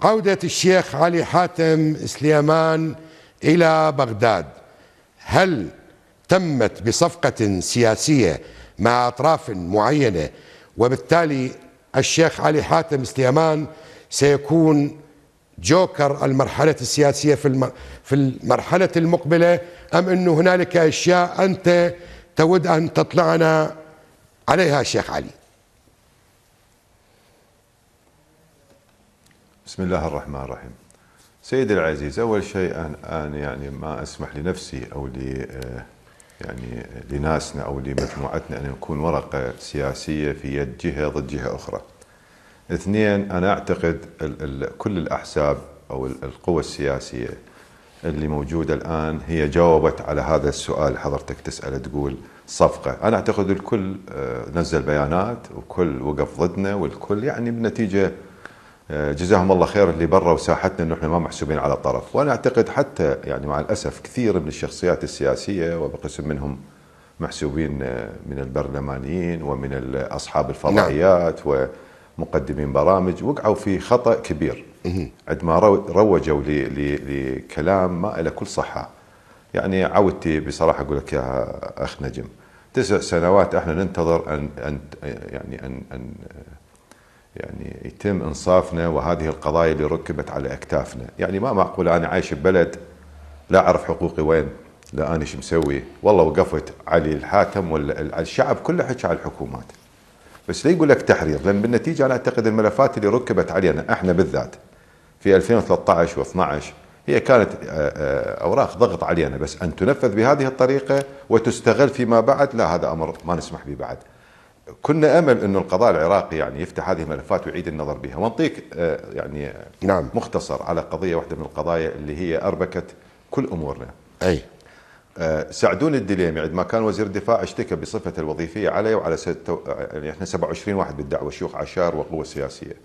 عودة الشيخ علي حاتم سليمان إلى بغداد هل تمت بصفقة سياسية مع أطراف معينة وبالتالي الشيخ علي حاتم سليمان سيكون جوكر المرحلة السياسية في في المرحلة المقبلة أم أنه هنالك أشياء أنت تود أن تطلعنا عليها الشيخ علي بسم الله الرحمن الرحيم سيدي العزيز أول شيء أنا يعني ما أسمح لنفسي أو ل آه، يعني لناسنا أو لمجموعتنا أن نكون ورقة سياسية في يد جهة ضد جهة أخرى اثنين أنا أعتقد الـ الـ كل الأحزاب أو القوى السياسية اللي موجودة الآن هي جاوبت على هذا السؤال حضرتك تسأله تقول صفقة أنا أعتقد الكل آه، نزل بيانات وكل وقف ضدنا والكل يعني بنتيجة آه، جزاهم الله خير اللي برا وساحتنا انه احنا ما محسوبين على طرف، وانا اعتقد حتى يعني مع الاسف كثير من الشخصيات السياسيه وبقسم منهم محسوبين آه، من البرلمانيين ومن اصحاب الفضائيات نعم. ومقدمين برامج وقعوا في خطا كبير إيه. عندما روجوا لكلام ما له كل صحه. يعني عودتي بصراحه اقول لك يا اخ نجم تسع سنوات احنا ننتظر ان ان يعني ان ان يعني يتم انصافنا وهذه القضايا اللي ركبت على اكتافنا، يعني ما معقول انا عايش ببلد لا اعرف حقوقي وين، لا انا شو مسوي، والله وقفت علي الحاتم ولا الشعب كله حكى على الحكومات. بس لا يقول لك تحريض لان بالنتيجه انا اعتقد الملفات اللي ركبت علينا احنا بالذات في 2013 و12 هي كانت اوراق ضغط علينا بس ان تنفذ بهذه الطريقه وتستغل فيما بعد لا هذا امر ما نسمح به بعد. كنا امل انه القضاء العراقي يعني يفتح هذه الملفات ويعيد النظر بها وانطيك آه، يعني نعم مختصر على قضيه واحده من القضايا اللي هي اربكت كل امورنا اي آه، سعدون الدليمي عندما كان وزير الدفاع اشتكى بصفته الوظيفيه علي وعلى ستو... آه، يعني احنا 27 واحد بالدعوه شيوخ عشار وقوه سياسيه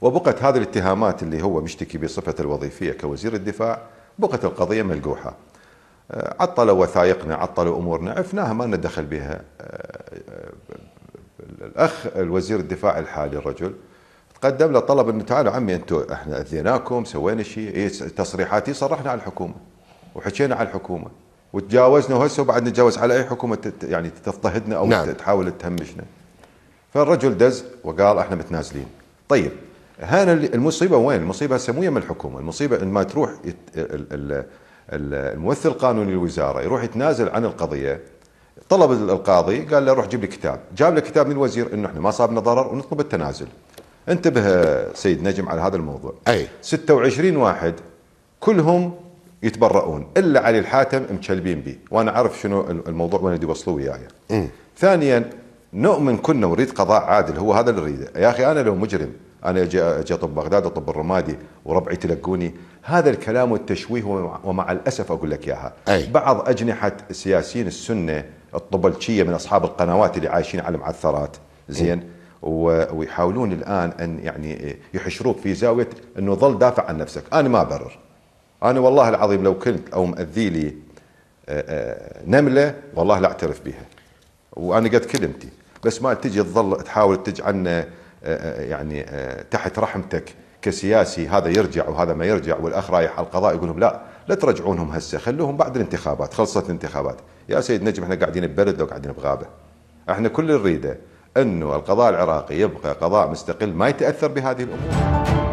وبقت هذه الاتهامات اللي هو مشتكي بصفته الوظيفيه كوزير الدفاع بقت القضيه ملقوحه عطلوا وثائقنا عطلوا امورنا عفناها ما لنا دخل بها الاخ الوزير الدفاع الحالي الرجل تقدم له طلب انه تعالوا عمي انتم احنا اذيناكم سوينا شيء إيه تصريحاتي صرحنا على الحكومه وحكينا على الحكومه وتجاوزنا وهسه وبعد نتجاوز على اي حكومه تت يعني تضطهدنا او نعم. تحاول تهمشنا فالرجل دز وقال احنا متنازلين طيب هنا المصيبه وين المصيبه هسه مو يم الحكومه المصيبه ان ما تروح الممثل القانوني للوزاره يروح يتنازل عن القضيه طلب القاضي قال له روح جيب لي كتاب جاب له كتاب من الوزير انه احنا ما صابنا ضرر ونطلب التنازل انتبه سيد نجم على هذا الموضوع اي 26 واحد كلهم يتبرؤون الا علي الحاتم مكلبين بي وانا اعرف شنو الموضوع وين بدي يوصلوه وياي ثانيا نؤمن كنا نريد قضاء عادل هو هذا اللي نريده يا اخي انا لو مجرم انا اجي اجي اطب بغداد اطب الرمادي وربعي تلقوني هذا الكلام والتشويه ومع, ومع الاسف اقول لك اياها بعض اجنحه السياسيين السنه الطبلشيه من اصحاب القنوات اللي عايشين على المعثرات زين ويحاولون الان ان يعني يحشروك في زاويه انه ظل دافع عن نفسك، انا ما ابرر. انا والله العظيم لو كنت او ماذي لي آه، آه، نمله والله لا اعترف بها. وانا قد كلمتي، بس ما تجي تظل تحاول تجعلنا آه، يعني تحت رحمتك كسياسي هذا يرجع وهذا ما يرجع والاخ رايح على القضاء يقول لهم لا لا ترجعونهم هسه خلوهم بعد الانتخابات خلصت الانتخابات يا سيد نجم احنا قاعدين ببلد لو قاعدين بغابه احنا كل نريده انه القضاء العراقي يبقى قضاء مستقل ما يتاثر بهذه الامور